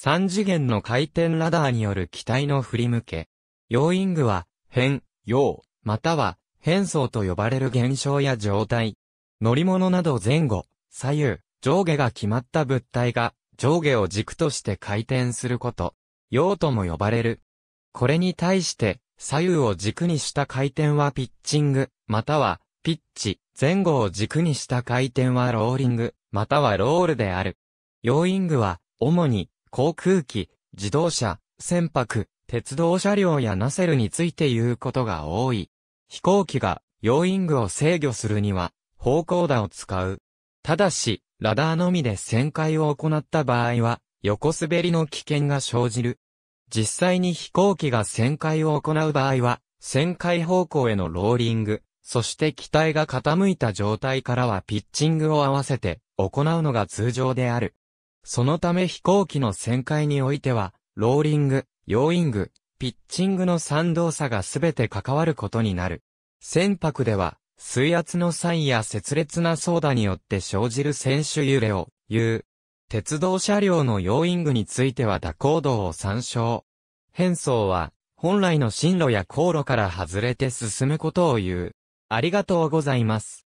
三次元の回転ラダーによる機体の振り向け。要因具は、変、要、または、変装と呼ばれる現象や状態。乗り物など前後、左右、上下が決まった物体が、上下を軸として回転すること。用とも呼ばれる。これに対して、左右を軸にした回転はピッチング、または、ピッチ、前後を軸にした回転はローリング、またはロールである。要因具は、主に、航空機、自動車、船舶、鉄道車両やナセルについて言うことが多い。飛行機が要因具を制御するには方向打を使う。ただし、ラダーのみで旋回を行った場合は横滑りの危険が生じる。実際に飛行機が旋回を行う場合は、旋回方向へのローリング、そして機体が傾いた状態からはピッチングを合わせて行うのが通常である。そのため飛行機の旋回においては、ローリング、ヨーイング、ピッチングの3動作がすべて関わることになる。船舶では、水圧の際や切烈な操舵によって生じる選手揺れを、言う。鉄道車両のヨーイングについては蛇行動を参照。変装は、本来の進路や航路から外れて進むことを言う。ありがとうございます。